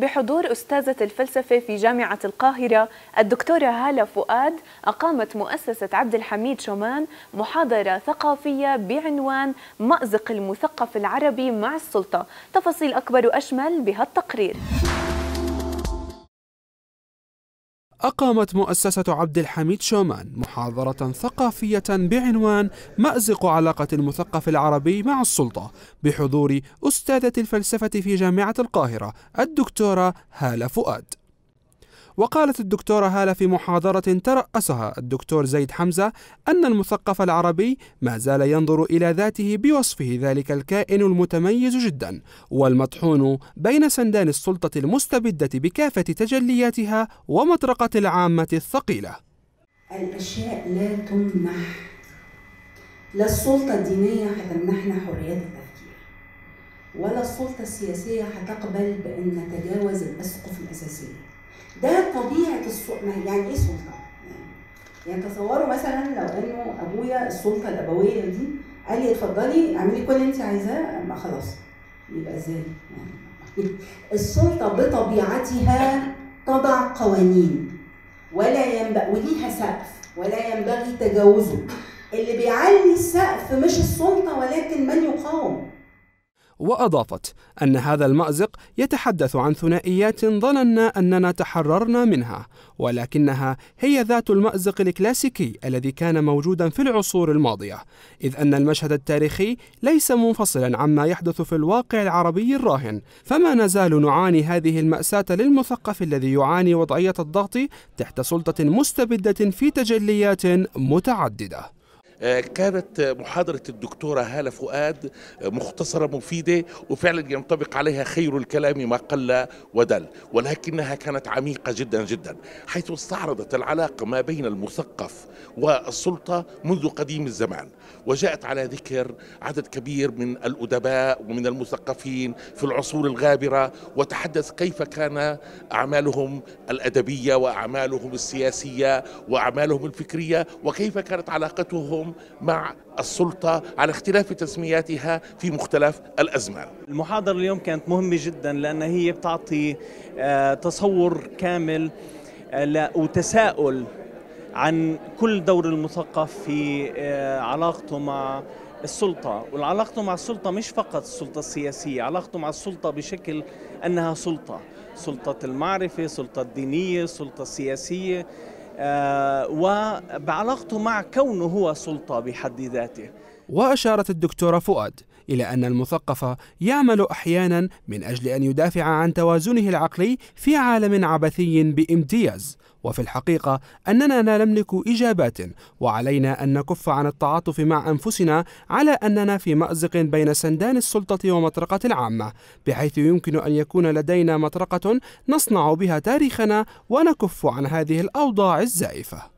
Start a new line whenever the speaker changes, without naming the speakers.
بحضور أستاذة الفلسفة في جامعة القاهرة الدكتورة هالة فؤاد أقامت مؤسسة عبد الحميد شومان محاضرة ثقافية بعنوان مأزق المثقف العربي مع السلطة تفاصيل أكبر وأشمل بهالتقرير
أقامت مؤسسة عبد الحميد شومان محاضرة ثقافية بعنوان مأزق علاقة المثقف العربي مع السلطة بحضور أستاذة الفلسفة في جامعة القاهرة الدكتورة هالة فؤاد وقالت الدكتورة هالة في محاضرة ترأسها الدكتور زيد حمزة أن المثقف العربي ما زال ينظر إلى ذاته بوصفه ذلك الكائن المتميز جدا والمطحون بين سندان السلطة المستبدة بكافة تجلياتها ومطرقة العامة الثقيلة
الأشياء لا تمنح لا السلطة الدينية هتمنحنا حرية التفكير ولا السلطة السياسية هتقبل بأن نتجاوز الأسقف الأساسية ده طبيعه السلطه يعني ايه سلطه؟ يعني, يعني تصوروا مثلا لو انه ابويا السلطه الابويه دي قال لي اتفضلي اعملي كل اللي انت عايزاه ما خلاص يبقى ازاي؟ يعني السلطه بطبيعتها تضع قوانين ولا ينبغي وليها سقف ولا ينبغي تجاوزه اللي بيعلي السقف مش السلطه ولكن من يقاوم
وأضافت أن هذا المأزق يتحدث عن ثنائيات ظننا أننا تحررنا منها ولكنها هي ذات المأزق الكلاسيكي الذي كان موجودا في العصور الماضية إذ أن المشهد التاريخي ليس منفصلا عما يحدث في الواقع العربي الراهن فما نزال نعاني هذه المأساة للمثقف الذي يعاني وضعية الضغط تحت سلطة مستبدة في تجليات متعددة
آه، كانت محاضرة الدكتورة هالة فؤاد آه، مختصرة مفيدة وفعلا ينطبق عليها خير الكلام ما قل ودل ولكنها كانت عميقة جدا جدا حيث استعرضت العلاقة ما بين المثقف والسلطة منذ قديم الزمان وجاءت على ذكر عدد كبير من الأدباء ومن المثقفين في العصور الغابرة وتحدث كيف كان أعمالهم الأدبية وأعمالهم السياسية وأعمالهم الفكرية وكيف كانت علاقتهم التفاهم مع السلطة على اختلاف تسمياتها في مختلف الأزمان
المحاضرة اليوم كانت مهمة جدا لأن هي بتعطي آه، تصور كامل آه، وتساؤل عن كل دور المثقف في آه، علاقته مع السلطة والعلاقته مع السلطة مش فقط السلطة السياسية علاقته مع السلطة بشكل أنها سلطة سلطة المعرفة سلطة الدينية سلطة السياسية آه، وبعلاقته مع كونه هو سلطة بحد
ذاته وأشارت الدكتورة فؤاد إلى أن المثقف يعمل أحيانا من أجل أن يدافع عن توازنه العقلي في عالم عبثي بامتياز وفي الحقيقة أننا لا نملك إجابات وعلينا أن نكف عن التعاطف مع أنفسنا على أننا في مأزق بين سندان السلطة ومطرقة العامة بحيث يمكن أن يكون لدينا مطرقة نصنع بها تاريخنا ونكف عن هذه الأوضاع الزائفة